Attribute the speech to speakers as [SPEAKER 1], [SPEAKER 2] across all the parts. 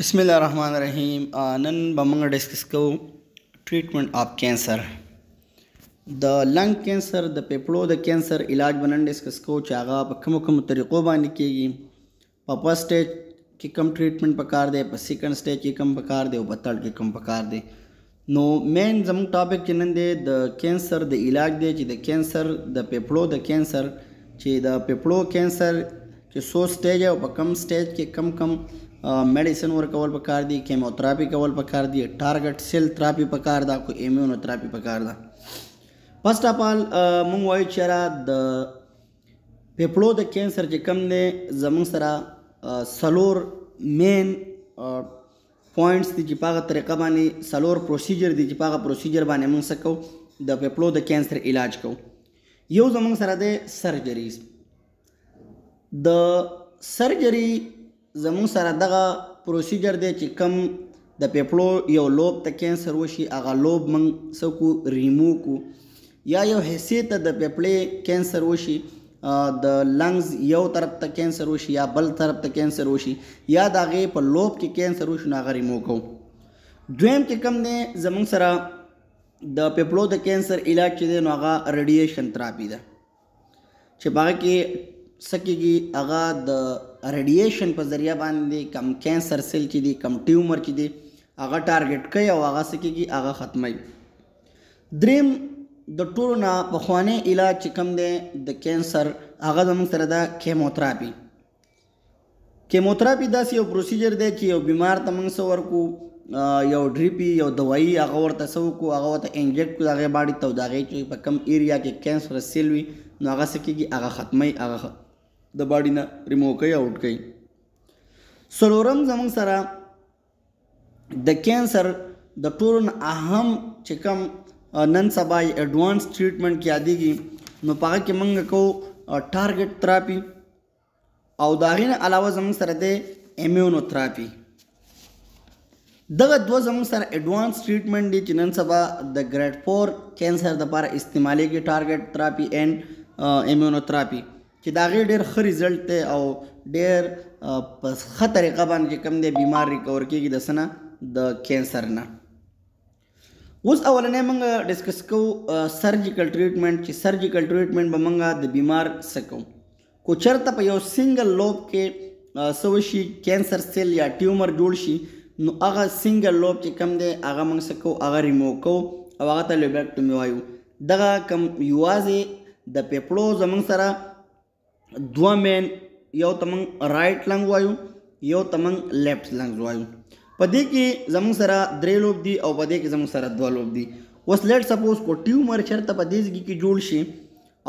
[SPEAKER 1] बसमिल रहीम नन बमंग डिस्कस को ट्रीटमेंट ऑफ कैंसर د لنګ کینسر د پیپړو د کینسر علاج بنن ډیسکس کو چې هغه په کوم کوم طریقو باندې کیږي په فرست سټیج کې کم ټریټمنٹ پکار دی په سیکنډ سټیج کې کم پکار دی او په تھرډ کې کم پکار دی نو مین زموږ ټاپک چې نن دی د کینسر د علاج دی چې د کینسر د پیپړو د کینسر چې د پیپړو کینسر چې سو سټیج او په کم سټیج کې کم کم میډیسن ورکول په کار دی کیموتراپی کول په کار دی ټارګټ سیل تراپی په کار ده کو ایمیونو تراپی په کار ده فسټ اف آل مونږ وایو چې را د پیپلو د کینسر چې کم دی زمونږ سره سلور مین پوینټس دي چې په هغه طریقه باندې سلور پروسیجر دي چې په هغه پروسیجر باندې مونږ سکو د پیپلو د کینسر علاج کوو یو زمونږ سره د سرجریز د سرجری زمون سره دغه پروسیجر دی چې کم د پیپلو یو لوب ته کینسر وشي هغه لوب موږ سکو ریمو کو یا یو حصے ته د پیپلې کینسر وشي د لنګز یو طرف ته کینسر وشي یا بل طرف ته کینسر وشي یا دغه په لوب کې کینسر وشي ناغه ریمو کو دویم چې کم دی زمون سره د پیپلو د کینسر علاج چې دی نو هغه ریډیشن تراپی ده چې باغ کې سکیږي هغه د ریډیېشن په ذریعہ باندې کم کینسر سیل چې دي کم ټیومر چې دي هغه ټارګټ کوي او هغه سکیږي هغه ختمي دریم د ټولو نه پخوانی علاج چې کم دی د کینسر هغه زموږ سره ده کیموتراپي کیموتراپي داسې یو پروسیجر دی چې یو بیمار ته موږ څه ورکو یو ډریپي یو دوايي هغه ورته څه وکړو هغه ورته انجکټ کړو د هغې باډي ته د هغې چې په کم ایریا کې کینسر سیل وي نو هغه څه کېږي هغه ختموي هغه د باډي نه ریموو کوي آوټ کوي سلورم زمونږ سره د کینسر د ټولو اهم چې کوم نن سبا ایڈوانس ټریټمنټ کې یادېږي نو پاګه کې موږ کو ټارګټ تراپی او داغینه علاوه زمونږ سره د ایمیونو تراپی دغه دوه زموږ سره اډوانس ټریټمنټ دي چې نن سبا د ګریډ 4 کینسر لپاره استعمالي کی ټارګټ تراپی اینڈ ایمیونوتراپی چې دا غي ډېر ښه رزلټ دی او ډېر په ښه طریقه باندې کم دی بیمار ریکور کیږي د سنه د کینسر نه اوس اولنې موږ ډیسکس کوو سرجیکل ټریټمنټ چې سرجیکل ټریټمنټ به موږ د بیمار سکو کو چرته په یو سنگل لوب کې سوشي کینسر سیل یا ټیومر جوړ شي نو هغه سنگل لوب چې کم دی هغه موږ سکو هغه ریمو کو او هغه ته لوبیکټومي وایو دغه کم یوازې د پیپړو زمنګ سره دوه مین یو تمنګ رائټ لنګ وایو یو تمنګ لیفټ لنګ وایو په دې کې زموږ سره درې لوب دي او په دې کې زموږ سره دوه لوب دي اوس لیټ سپوز کو ټیومر چرته په دې کې جوړ شي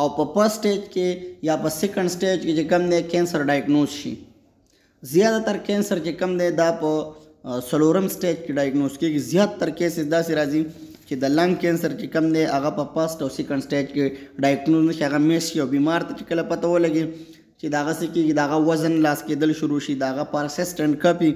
[SPEAKER 1] او په فرست سټیج کې یا په سیکنډ سټیج کې چې کم دی کینسر ډایګنوز شي زیاتره کینسر چې کم دی دا په سلورم سټیج کې ډایګنوز کېږي زیات تر کیسز داسې راځي چې د لنګ کینسر چې کم دی هغه په فاست او سیکنډ سټیج کې ډایګنوز نشي هغه میس یو بیمار ته چې کله پته ولګي چې داغه څه کې داغه وزن لاس کېدل شروع شي داغه پرسسټنټ کپی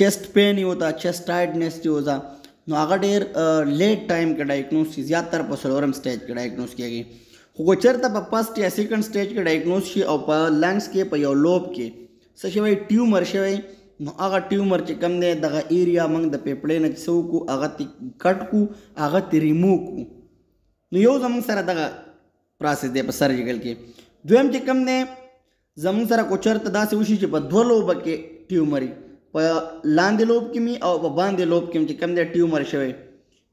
[SPEAKER 1] چیسټ پین یو تا چیسټ ټایډنس یو تا نو هغه ډیر لیټ ټایم کې ډایګنوز شي زیاتره په سلورم سټیج کې ډایګنوز کیږي خو چرته په فاست یا سیکنډ سټیج کې ډایګنوز شي او په لنګس کې په یو لوب کې څه شي وای ټیومر شوی نو هغه ټیومر چې کم دی دغه ایریا موږ د پیپړې نه څو کو هغه کټ کو هغه تی ریمو کو نو یو زموږ سره دغه پروسس دی په سرجیکل کې دویم چې کم دی زموږ سره کوچر ته داسې وشي چې په دوه لوبه کې ټیومري په لاندې لوب کې می او په باندې لوب کې چې کم دی ټیومر شوی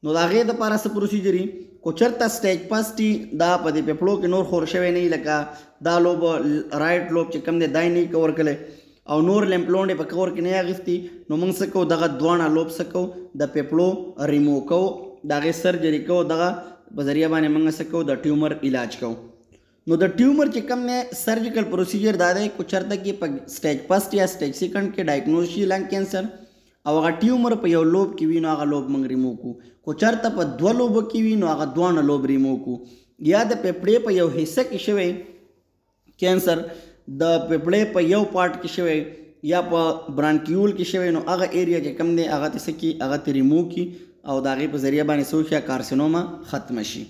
[SPEAKER 1] نو دا غي د پارا سره پروسیجري کو چرته سټیج پاسټي دا په دې پپلو کې نور خور شوی نه لکه دا لوب رائټ لوب چې کم دی دای نه کور کله او نور لیمپلونډې په کور کې نه اغستی نو موږ سکو دغه دوانه لوب سکو د پیپلو ریمو کو دغه سرجری کو دغه په ذریعہ باندې موږ سکو د ټیومر علاج کو نو د ټیومر چې کوم نه سرجیکل پروسیجر دا دی کو چرته کې په سټیج فرست یا سټیج سیکنډ کې ډایګنوز شي لنګ کینسر او هغه ټیومر په یو لوب کې وینو هغه لوب موږ ریمو کو کو چرته په دوه لوب کې وینو هغه دوه لوب ریمو کو یا د پیپړې په یو حصہ کې شوی کینسر د پپړې په یو پارت کې شوی یا په برانکیول کې شوی نو هغه ایریا کې کم دی هغه تسه کې هغه تریمو کې او داغه په ذریعہ باندې سوچیا کارسینوما ختم شي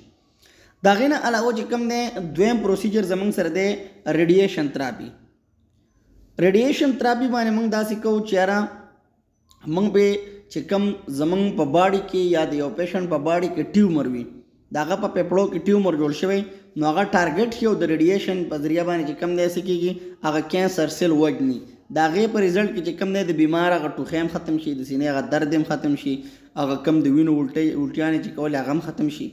[SPEAKER 1] داغه نه علاوه چې کم دی دویم پروسیجر زمنګ سره دی ریډیېشن تراپی ریډیېشن تراپی باندې موږ داسې کوو چې را موږ به چې کم زمنګ په باډي کې یا د یو پیشنټ په باډي کې ټیومر وي داغه په پیپړو کې ټیومر جوړ شوی نو هغه ټارګټ یو د ریډیشن په ذریعہ باندې چې کم دی سکیږي هغه کینسر سیل وګني داغه په رزلټ کې چې کم دی د بیمار هغه ټوخیم ختم شي د سینې هغه درد هم ختم شي هغه کم د وینو الټي الټیانې چې کول هغه هم ختم شي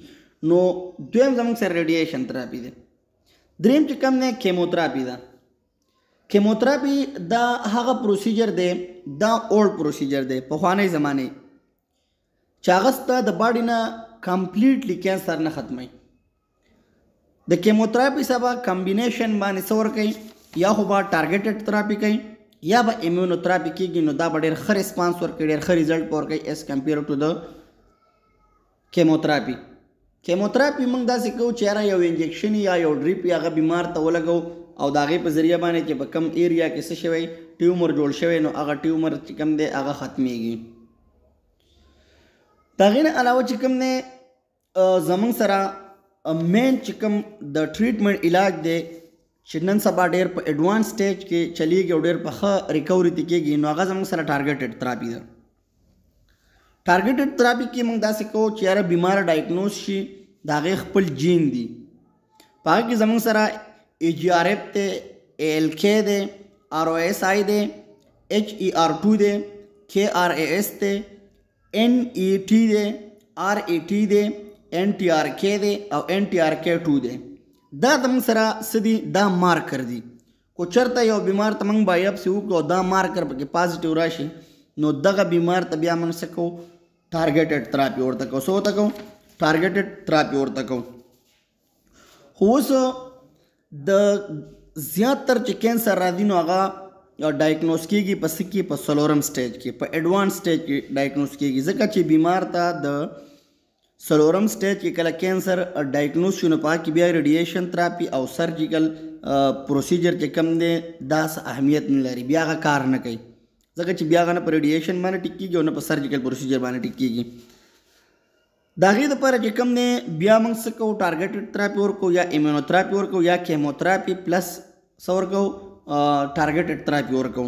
[SPEAKER 1] نو دویم زموږ سره ریډیشن تراپی ده دریم چې کم نه کیموتراپی ده کیموتراپی دا هغه پروسیجر دی دا اولډ پروسیجر دی په خوانې زمانه چاغستا د باډی نه کمپلیټلی کینسر نه ختمي د کیموتراپی سبا کمبینیشن باندې څور کوي یا خو به ټارګټډ تراپی کوي یا به ایمیونوتراپی کیږي نو دا به ډېر ښه ریسپانس ورکړي ډېر ښه ریزلټ پور کوي ایز کمپیر ټو د کیموتراپی کیموتراپی موږ داسې کوو چې را یو انجکشن یا یو ډریپ یا غ بیمار ته ولګو او دا غي په ذریعہ باندې چې په کم ایریا کې څه شوی ټیومر جوړ شوی نو هغه ټیومر چې کم دی هغه ختميږي داغه نه علاوه چې کوم نه زمون سره مین چې کوم د ټریټمنټ علاج دی چې نن سبا ډېر په اډوانس سټیج کې چلیږي او ډېر په ښه ریکوري کېږي نو هغه زمون سره ټارګټډ تراپی ده ټارګټډ تراپی کې موږ داسې کوو چې یاره بیمار ډایګنوز شي دا غي خپل جین دي پاګه کې زمون سره ای جی آر اف ته ال کے دے آر او ایس آئی دے ایچ ای آر 2 دے کے آر اے ایس ته ان ای ټي دی آر ای ټي دی ان ټي آر کې دی او ان ټي آر کې 2 دی دا د موږ سره سدي دا مارکر دی کو چرته یو بیمار ته موږ بایپسي وکړو دا مارکر پکې پازیټیو راشي نو دغه بیمار ته بیا موږ سکو ټارګټډ تراپی ورته کو سو ته کو ټارګټډ تراپی ورته کو خو اوس د زیاتره چې کینسر راځي نو هغه او ډایګنوز کیږي په سکی په سلورم سټیج کې په ایڈوانس سټیج کې ډایګنوز کیږي ځکه چې بیمار ته د سلورم سټیج کې کله کینسر ډایګنوز شونه پاکي بیا ریډیشن تراپی او سرجیکل پروسیجر چې کم دی دا اهمیت نه لري بیا هغه کار نه کوي ځکه چې بیا غنه پر ریډیشن باندې ټیکيږي او نه په سرجیکل پروسیجر باندې ټیکيږي دا غي د پر چې کم نه بیا موږ څه کو ټارګټډ تراپی ورکو یا ایمونوتراپی ورکو یا کیموتراپی پلس څور کو ټارګټ تراپي ورکو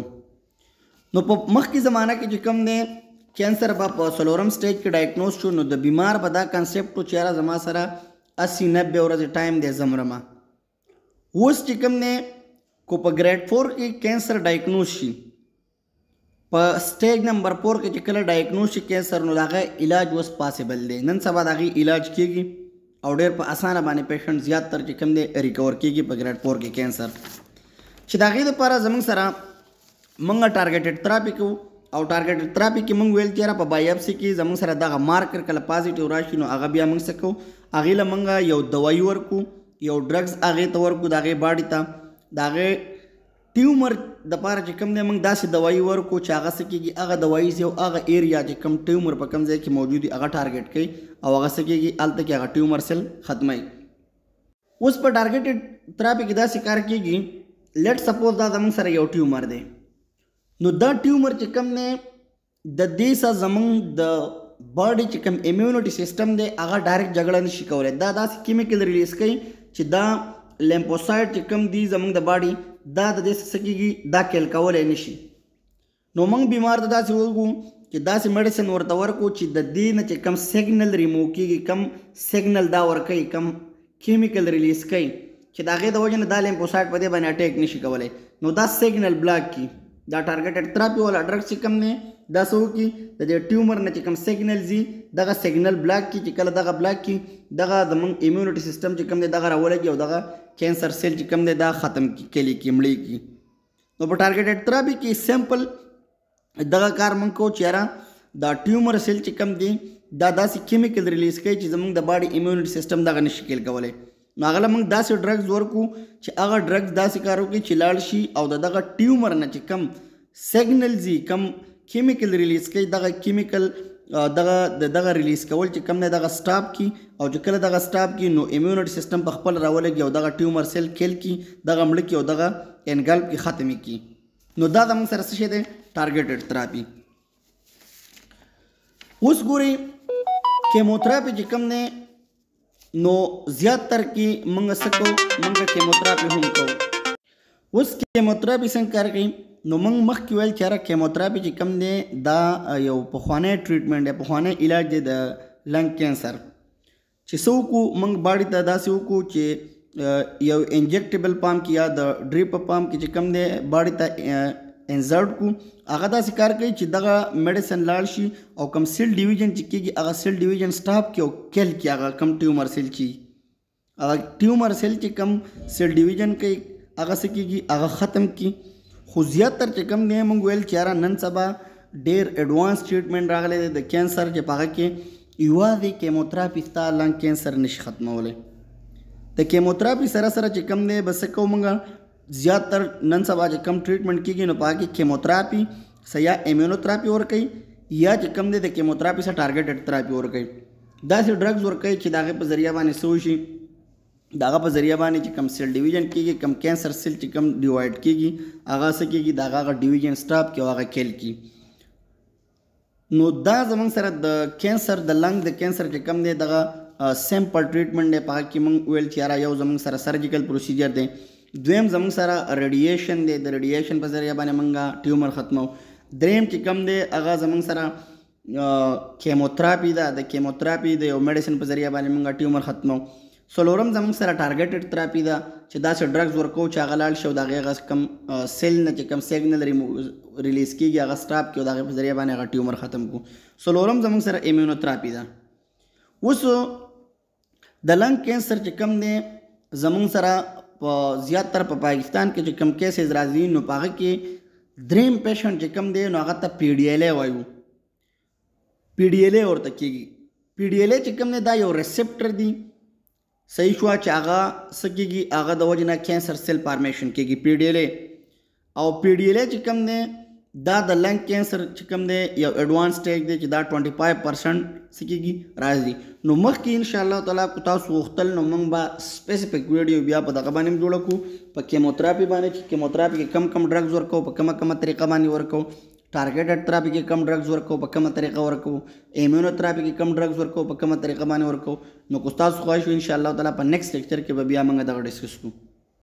[SPEAKER 1] نو په مخکې زمانہ کې چې کم دی کینسر په سلورم سټیج کې ډایګنوز شو نو د بیمار به دا کنسپټ او چیرې زما سره 80 90 ورځې ټایم دی زمرما اوس چې کم دی کو په ګریډ 4 کې کینسر ډایګنوز شي په سټیج نمبر 4 کې چې کله ډایګنوز شي کینسر نو داغه علاج وس پاسبل دی نن سبا داغه علاج کیږي او ډېر په اسانه باندې پیشنټ زیات تر چې کم دی ریکور کیږي په ګریډ 4 کې کینسر چې دا غي د پاره زمنګ سره مونږه ټارګټډ تراپیک او ټارګټډ تراپیک مونږ ویل تیرا په بایپسي کې زمنګ سره دغه مارکر کله پازیټیو راشي نو هغه بیا مونږ سکو اغه لمنګه یو دوايي ورکو یو ډرګز اغه ته ورکو دغه باډی ته دغه ټیومر د پاره چې کم دی موږ داسې دوايي ورکو چې هغه سکیږي هغه دوايي یو هغه ایریا چې کم ټیومر په کم ځای کې موجود دی هغه ټارګټ کوي او هغه سکیږي الته کې هغه ټیومر سل ختمي اوس په ټارګټډ تراپی کې داسې کار کیږي لیټ سپوز دا زمونږ سره یو ټیومر دی نو دا ټیومر چې کوم دی د دې سره زمونږ د باډي چې کوم ایمیونټي سیستم دی هغه ډایرکټ جګړه نشي کولای دا داسې کیمیکل ریلیز کوي چې دا لیمپوسایټ چې کوم دی زمونږ د باډي دا د دې سکیږي دا کېل کولای نشي نو موږ بیمار ته داسې وګو چې داسې میډیسن ورته ورکو چې د دې نه چې کوم سیګنل ریمو کیږي کوم سیګنل دا ورکوي کوم کیمیکل ریلیز کوي چې دا غي د وجنه د لیمفوسایت په دې باندې اٹیک نشي کولای نو دا سیګنل بلاک کی دا ټارګټډ تراپی ولا ډرګ چې کم نه دا سو کی د دې ټیومر نه چې کم سیګنل زی دغه سیګنل بلاک کی چې کله دغه بلاک کی دغه د من ایمونټی سیستم چې کم دی دغه راولږي او دغه کینسر سیل چې کم دی دا ختم کی کلی کی مړی کی نو په ټارګټډ تراپی کې سیمپل دغه کار من کو چیرې دا ټیومر سیل چې کم دی دا داسې کیمیکل ریلیز کوي چې زمونږ د باډي ایمونټی سیستم دغه نشکیل کولای نو هغه موږ داسې ډرګز ورکو چې هغه ډرګز داسې کار وکړي چې لاړ شي او دغه ټیومر نه چې کم سیګنلز کم کیمیکل ریلیز کوي دغه کیمیکل دغه دغه ریلیز کول چې کم نه دغه سټاپ کی او چې کله دغه سټاپ کی نو ایمیونټ سیستم په خپل راولګي او دغه ټیومر سیل کل کی دغه مړ کی او دغه انګلب کی ختمي کی نو دا د موږ سره څه ده ټارګټډ تراپی اوس ګوري کیموتراپی چې کم نه نو زیات تر کې موږ څه کوو موږ کیموتراپي هم کوو اوس کیموتراپي څنګه کار کوي نو موږ مخکې ویل چې را کیموتراپي چې کم دی دا یو پخوانی ټریټمنټ دی پخوانی علاج دی د لنګ کینسر چې څه وکړو موږ باډي ته داسې وکړو چې یو انجیکټیبل پام کې یا د ډریپ پام کې چې کم دی باډي ته انزرټ کو هغه داسې کار کوي چې دغه میډیسن لاړ شي او کم سیل ډیویژن چې کیږي هغه سیل ډیویژن سټاپ کې او کېل کې هغه کم ټیومر سیل چی هغه ټیومر سیل چې کم سیل ډیویژن کوي هغه څه کیږي هغه ختم کی خو زیاتره چې کم نه مونږ ویل چې را نن سبا ډیر اډوانس ټریټمنټ راغلی دی د کینسر چې پاګه کې یوازې کیموتراپی ستاسو لنګ کینسر نشي ختمولای د کیموتراپی سره سره چې کم دی بس کومګه زیاتر نن سبا چې کم ټریټمنټ کیږي نو پاکي کیموتراپی سیا ایمونوتراپی ور کوي یا چې کم دي د کیموتراپی سره ټارګټډ تراپی ور کوي دا سي ډرګز ور کوي چې داغه په ذریعہ باندې سوي شي داغه په ذریعہ باندې چې کم سیل ډیویژن کیږي کم کینسر سیل چې کم ډیوایډ کیږي هغه سکیږي داغه غ ډیویژن سټاپ کې هغه کېل کی نو دا زمون سره د کینسر د لنګ د کینسر چې کم دي دغه سیمپل ټریټمنټ نه پاکي مونږ ویل چې را یو زمون سره سرجیکل پروسیجر دی دویم زموږ سره ریډیشن دی د ریډیشن په ذریعہ باندې مونږه ټیومر ختمو دریم چې کم دی هغه زموږ سره کیموتراپی ده د کیموتراپی د یو میډیسن په ذریعہ باندې مونږه ټیومر ختمو سلورم زموږ سره ټارګټډ تراپی ده چې داسې ډرګز ورکو چې هغه لاړ شي او د هغې هغه کم سیل نه چې کم سیګنل ریلیز کېږي هغه سټاپ کړي او د هغې په ذریعہ باندې هغه ټیومر ختم کړو سلورم زموږ سره ایمیونوتراپی ده اوس د لنګ کینسر چې کم دی زمونږ سره په زیات تر په پاکستان کې چې کم کیسز راځي نو پاغه کې دریم پیشنټ چې کم دی نو هغه ته پی ډی ایل ای وایو پی ډی ایل ای ورته کېږي پی ډی ایل ای چې کم دی دا یو ریسپټر دی صحیح شو چې هغه سکیږي هغه د وجنه کینسر سیل فارمیشن کېږي پی ډی ایل ای او پی ډی ایل ای چې کم دی دا د لنګ کینسر چې کوم دی یو اډوانس سټیج دی چې دا 25% سکیږي راځي نو مخکې ان شاء الله تعالی کو تاسو وختل نو موږ به سپیسیفیک ویډیو بیا په دغه باندې جوړ کو په کیموتراپی باندې چې کیموتراپی کې کم کم ډرګز ورکو په کمه کمه طریقه باندې ورکو ټارګټډ تراپی کې کم ډرګز ورکو په کومه طریقه ورکو ایمیونو تراپی کې کم ډرګز ورکو په کومه طریقه باندې ورکو نو کو تاسو خوښ ان شاء الله تعالی په نیکسټ لیکچر کې به بیا موږ دا ډیسکس کوو